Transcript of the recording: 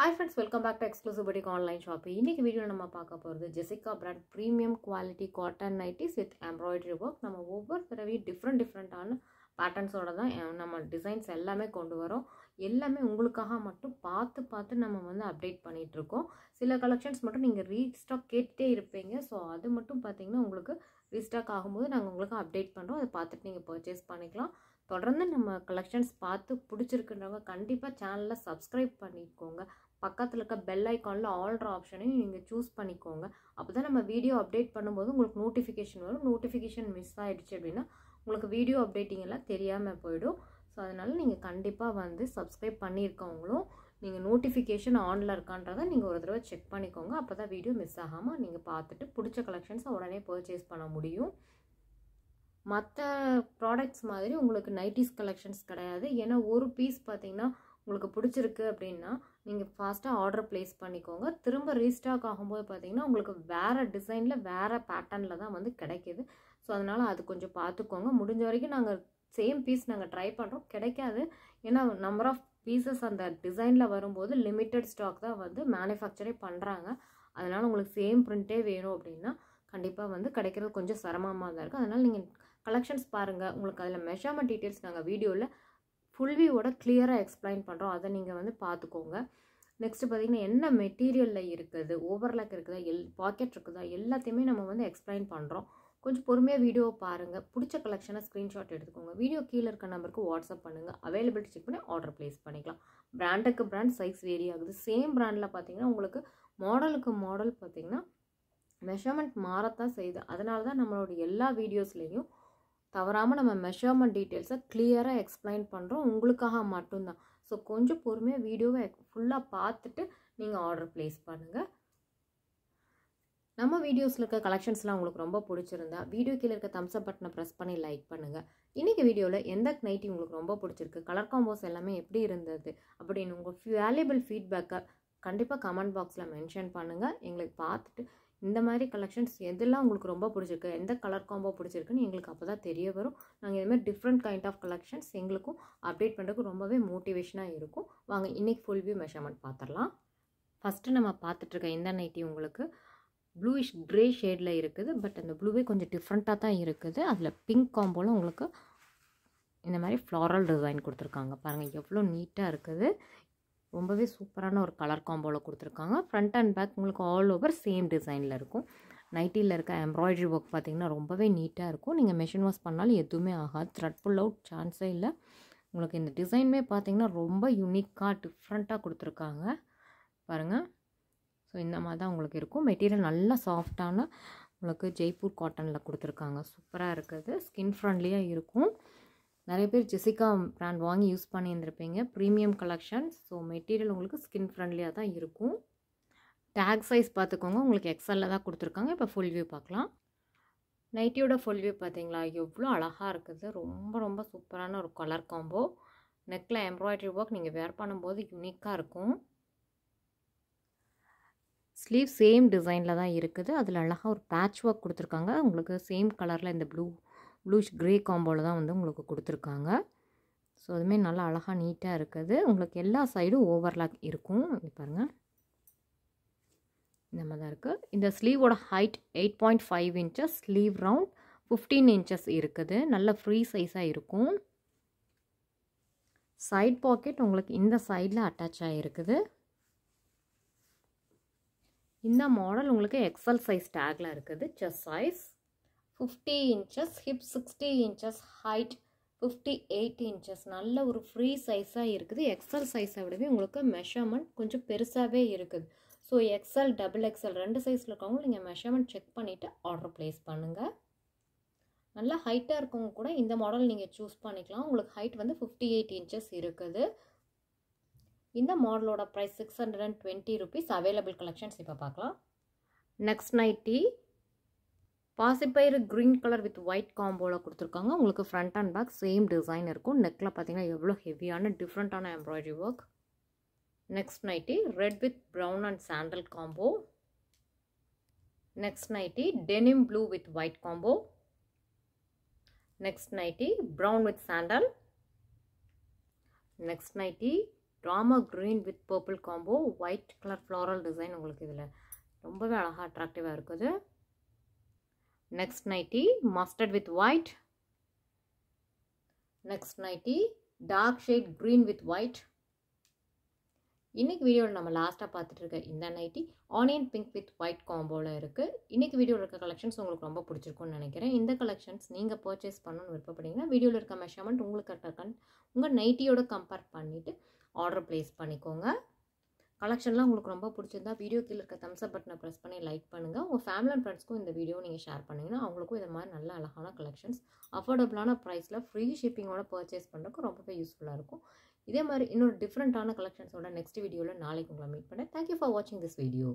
hi friends welcome back to exclusive batik online shop இன்றைக்கி வீடியோவில் நம்ம பார்க்க போகிறது Jessica brand premium quality cotton nighties with embroidery work நம்ம ஒவ்வொரு தடவையும் டிஃப்ரெண்ட் டிஃப்ரெண்டான பேட்டர்ன்ஸோட தான் நம்ம டிசைன்ஸ் எல்லாமே கொண்டு வரோம் எல்லாமே உங்களுக்காக மட்டும் பார்த்து பார்த்து நம்ம வந்து அப்டேட் பண்ணிகிட்ருக்கோம் சில கலெக்ஷன்ஸ் மட்டும் நீங்கள் ரீஸ்டாக் கேட்டுகிட்டே இருப்பீங்க ஸோ அது மட்டும் பார்த்தீங்கன்னா உங்களுக்கு ரீஸ்டாக் ஆகும்போது நாங்கள் உங்களுக்கு அப்டேட் பண்ணுறோம் அதை பார்த்துட்டு நீங்கள் பர்ச்சேஸ் பண்ணிக்கலாம் தொடர்ந்து நம்ம கலெக்ஷன்ஸ் பார்த்து பிடிச்சிருக்குன்றவங்க கண்டிப்பாக சேனலில் சப்ஸ்கிரைப் பண்ணிக்கோங்க பக்கத்தில் இருக்க பெல் ஐக்கானில் ஆல்ட்ரு ஆப்ஷனையும் நீங்கள் சூஸ் பண்ணிக்கோங்க அப்போ தான் நம்ம வீடியோ அப்டேட் பண்ணும்போது உங்களுக்கு நோட்டிஃபிகேஷன் வரும் நோட்டிஃபிகேஷன் மிஸ் ஆகிடுச்சு அப்படின்னா உங்களுக்கு வீடியோ அப்டேட்டிங் எல்லாம் தெரியாமல் போயிடும் ஸோ அதனால் நீங்கள் கண்டிப்பாக வந்து சப்ஸ்கிரைப் பண்ணியிருக்கவங்களும் நீங்கள் நோட்டிஃபிகேஷன் ஆனில் இருக்கான்றதை நீங்கள் ஒரு தடவை செக் பண்ணிக்கோங்க அப்போ தான் வீடியோ மிஸ் ஆகாமல் நீங்கள் பார்த்துட்டு பிடிச்ச கலெக்ஷன்ஸை உடனே பர்ச்சேஸ் பண்ண முடியும் மற்ற ப்ராடக்ட்ஸ் மாதிரி உங்களுக்கு நைட்டிஸ் கலெக்ஷன்ஸ் கிடையாது ஏன்னா ஒரு பீஸ் பார்த்திங்கன்னா உங்களுக்கு பிடிச்சிருக்கு அப்படின்னா நீங்கள் ஃபாஸ்ட்டாக ஆர்டர் ப்ளேஸ் பண்ணிக்கோங்க திரும்ப ரீஸ்டாக் ஆகும்போது பார்த்தீங்கன்னா உங்களுக்கு வேறு டிசைனில் வேறு பேட்டர்னில் தான் வந்து கிடைக்கிது ஸோ அதனால் அது கொஞ்சம் பார்த்துக்கோங்க முடிஞ்ச வரைக்கும் நாங்கள் சேம் பீஸ் நாங்கள் ட்ரை பண்ணுறோம் கிடைக்காது ஏன்னா நம்பர் ஆஃப் பீசஸ் அந்த டிசைனில் வரும்போது லிமிட்டட் ஸ்டாக் தான் வந்து மேனுஃபேக்சரே பண்ணுறாங்க அதனால் உங்களுக்கு சேம் ப்ரிண்ட்டே வேணும் அப்படின்னா கண்டிப்பாக வந்து கிடைக்கிறது கொஞ்சம் சிரமமாக தான் இருக்குது அதனால் நீங்கள் கலெக்ஷன்ஸ் பாருங்கள் உங்களுக்கு அதில் மெஷர்மெண்ட் டீட்டெயில்ஸ் நாங்கள் வீடியோவில் ஃபுல்வியோட கிளியராக எக்ஸ்பிளைன் பண்ணுறோம் அதை நீங்கள் வந்து பார்த்துக்கோங்க நெக்ஸ்ட்டு பார்த்தீங்கன்னா என்ன மெட்டீரியலில் இருக்குது ஓவர்லாக் இருக்குதா எல் பாக்கெட் இருக்குதா எல்லாத்தையுமே நம்ம வந்து எக்ஸ்பிளைன் பண்ணுறோம் கொஞ்சம் பொறுமையாக வீடியோ பாருங்கள் பிடிச்ச கலெக்ஷனை ஸ்க்ரீன்ஷாட் எடுத்துக்கோங்க வீடியோ கீழே இருக்க நம்பருக்கு வாட்ஸ்அப் பண்ணுங்கள் அவைலபிலிட்டி செக் பண்ணி ஆர்டர் ப்ளேஸ் பண்ணிக்கலாம் பிராண்டுக்கு பிராண்ட் சைஸ் வேரி ஆகுது சேம் ப்ராண்டில் பார்த்தீங்கன்னா உங்களுக்கு மாடலுக்கு மாடல் பார்த்திங்கன்னா மெஷர்மெண்ட் மாறத்தான் செய்யுது அதனால தான் நம்மளோட எல்லா வீடியோஸ்லேயும் தவறாமல் நம்ம மெஷர்மெண்ட் டீட்டெயில்ஸை கிளியராக எக்ஸ்பிளைன் பண்ணுறோம் உங்களுக்காக மட்டும்தான் ஸோ கொஞ்சம் பொறுமையாக வீடியோவை ஃபுல்லாக பார்த்துட்டு நீங்கள் ஆர்டர் ப்ளேஸ் பண்ணுங்கள் நம்ம வீடியோஸில் இருக்க கலெக்ஷன்ஸ்லாம் உங்களுக்கு ரொம்ப பிடிச்சிருந்தா வீடியோ கீழே இருக்க தம்ஸ்அப் பட்டனை ப்ரெஸ் பண்ணி லைக் பண்ணுங்கள் இன்றைக்கி வீடியோவில் எந்த நைட்டி உங்களுக்கு ரொம்ப பிடிச்சிருக்கு கலர் காம்போஸ் எல்லாமே எப்படி இருந்தது அப்படின்னு உங்கள் வேல்யூபிள் ஃபீட்பேக்கை கண்டிப்பாக கமெண்ட் பாக்ஸில் மென்ஷன் பண்ணுங்கள் எங்களுக்கு பார்த்துட்டு இந்த மாதிரி கலெக்ஷன்ஸ் எதெல்லாம் உங்களுக்கு ரொம்ப பிடிச்சிருக்கு எந்த கலர் காம்போ பிடிச்சிருக்குன்னு எங்களுக்கு அப்போ தான் தெரிய வரும் நாங்கள் இதுமாதிரி டிஃப்ரெண்ட் கைண்ட் ஆஃப் கலெக்ஷன்ஸ் எங்களுக்கும் அப்டேட் பண்ணுறதுக்கு ரொம்பவே மோட்டிவேஷனாக இருக்கும் வாங்க இன்றைக்கி ஃபுல் வியூ மெஷர்மெண்ட் பார்த்துடலாம் ஃபஸ்ட்டு நம்ம பார்த்துட்ருக்க இந்த நைட்டி உங்களுக்கு ப்ளூஇஷ் க்ரே ஷேடில் இருக்குது பட் அந்த ப்ளூவே கொஞ்சம் டிஃப்ரெண்ட்டாக தான் இருக்குது அதில் பிங்க் காம்போவில் உங்களுக்கு இந்த மாதிரி ஃப்ளாரல் டிசைன் கொடுத்துருக்காங்க பாருங்கள் எவ்வளோ நீட்டாக இருக்குது ரொம்பவே சூப்பரான ஒரு கலர் காம்போவில் கொடுத்துருக்காங்க ஃப்ரண்ட் அண்ட் பேக் உங்களுக்கு ஆல் ஓவர் சேம் டிசைனில் இருக்கும் நைட்டியில் இருக்க எம்ப்ராய்டரி ஒர்க் பார்த்திங்கன்னா ரொம்பவே நீட்டாக இருக்கும் நீங்கள் மெஷின் வாஷ் பண்ணாலும் எதுவுமே ஆகாது த்ரெட் ஃபுல் அவுட் சான்ஸே இல்லை உங்களுக்கு இந்த டிசைனுமே பார்த்திங்கன்னா ரொம்ப யூனிக்காக டிஃப்ரெண்ட்டாக கொடுத்துருக்காங்க பாருங்கள் ஸோ இந்த மாதிரி தான் உங்களுக்கு இருக்கும் மெட்டீரியல் நல்லா சாஃப்டான உங்களுக்கு ஜெய்ப்பூர் காட்டனில் கொடுத்துருக்காங்க சூப்பராக இருக்குது ஸ்கின் ஃப்ரெண்ட்லியாக இருக்கும் நிறைய பேர் ஜெசிகா ப்ராண்ட் வாங்கி யூஸ் பண்ணியிருந்திருப்பீங்க ப்ரீமியம் கலெக்ஷன் ஸோ மெட்டீரியல் உங்களுக்கு ஸ்கின் ஃப்ரெண்ட்லியாக தான் இருக்கும் டேக் சைஸ் பார்த்துக்கோங்க உங்களுக்கு எக்ஸலில் தான் கொடுத்துருக்காங்க இப்போ ஃபுல் வியூ பார்க்கலாம் நைட்டியோட ஃபுல் வியூ பார்த்தீங்களா எவ்வளோ அழகாக இருக்குது ரொம்ப ரொம்ப சூப்பரான ஒரு கலர் காம்போ நெக்கில் எம்ப்ராய்டரி ஒர்க் நீங்கள் வேர் பண்ணும்போது யூனிக்காக இருக்கும் ஸ்லீவ் சேம் டிசைனில் தான் இருக்குது அதில் அழகாக ஒரு பேட்ச் ஒர்க் கொடுத்துருக்காங்க உங்களுக்கு சேம் கலரில் இந்த ப்ளூ ப்ளூஷ் க்ரே காம்போவில் தான் வந்து உங்களுக்கு கொடுத்துருக்காங்க ஸோ அதுமாரி நல்லா அழகாக நீட்டாக இருக்குது உங்களுக்கு எல்லா சைடும் ஓவர்லாக் இருக்கும் பாருங்கள் இந்த மாதிரி தான் இருக்குது இந்த ஸ்லீவோட height eight point five inches sleeve round fifteen inches இருக்குது நல்ல ஃப்ரீ சைஸாக இருக்கும் சைட் பாக்கெட் உங்களுக்கு இந்த சைடில் அட்டாச் ஆகிருக்குது இந்த மாடல் உங்களுக்கு எக்ஸல் சைஸ் டேக்கில் இருக்குது chest size fifty inches hip sixty inches height fifty eight inches நல்ல ஒரு ஃப்ரீ சைஸாக இருக்குது எக்ஸல் சைஸை விடவே உங்களுக்கு மெஷர்மெண்ட் கொஞ்சம் பெருசாகவே இருக்குது ஸோ எக்ஸல் டபுள் எக்ஸல் ரெண்டு சைஸில் இருக்கவங்க நீங்கள் மெஷர்மெண்ட் செக் பண்ணிவிட்டு ஆர்டர் ப்ளேஸ் பண்ணுங்கள் நல்லா ஹைட்டாக இருக்கவங்க கூட இந்த மாடல் நீங்கள் சூஸ் பண்ணிக்கலாம் உங்களுக்கு ஹைட் வந்து ஃபிஃப்டி எயிட் இன்ச்சஸ் இருக்குது இந்த மாடலோட price six hundred and twenty rupees available collections இப்போ பார்க்கலாம் நெக்ஸ்ட் நைட்டி பாசிப்பயிறு க்ரீன் கலர் வித் ஒயிட் காம்போவில் கொடுத்துருக்காங்க உங்களுக்கு front and back same design இருக்கும் நெக்கில் பார்த்தீங்கன்னா எவ்வளோ ஹெவியான டிஃப்ரெண்ட்டான embroidery work next nighty red with brown and sandal combo next nighty denim blue with white combo next nighty brown with sandal next nighty drama green with purple combo white colour floral design உங்களுக்கு இதில் ரொம்பவே அழகாக அட்ராக்டிவாக இருக்குது next nighty mustard with white next nighty dark shade green with white இன்னைக்கு வீடியோவில் நம்ம லாஸ்ட்டாக பார்த்துட்டு இருக்க இந்த nighty onion pink with white காம்போவில் இருக்குது இன்றைக்கு வீடியோவில் இருக்க கலெக்ஷன்ஸ் உங்களுக்கு ரொம்ப பிடிச்சிருக்கும்னு நினைக்கிறேன் இந்த கலெக்ஷன்ஸ் நீங்கள் பர்ச்சேஸ் பண்ணணும்னு விருப்பப்பட்டீங்கன்னா வீடியோவில் இருக்க மெஷர்மெண்ட் உங்களுக்கு கரெக்டாக உங்கள் நைட்டியோட கம்பேர் பண்ணிவிட்டு ஆர்டர் ப்ளேஸ் பண்ணிக்கோங்க கலெக்ஷன்லாம் உங்களுக்கு ரொம்ப பிடிச்சிருந்தா வீடியோ கீழே இருக்க தம்ஸ்அப் பட்டனை ப்ரெஸ் பண்ணி லைக் பண்ணுங்கள் உங்கள் ஃபேமிலி அண்ட் ஃப்ரெண்ட்ஸ்க்கும் இந்த வீடியோ நீங்கள் ஷேர் பண்ணிங்கன்னா அவங்களுக்கும் இந்த மாதிரி நல்ல அழகான கலெக்ஷன்ஸ் அஃபோர்டபுளான ப்ரைஸில் ஃப்ரீ ஷிப்பிங்கோட பர்ச்சேஸ் பண்ணுறதுக்கு ரொம்பவே யூஸ்ஃபுல்லாக இருக்கும் இதே மாதிரி இன்னொரு டிஃப்ரெண்ட்டான கலெக்ஷன்ஸோட நெக்ஸ்ட் வீடியோவில் நாளைக்கு உங்களை மீட் பண்ணேன் தேங்க்யூ ஃபார் வாட்சிங் திஸ் வீடியோ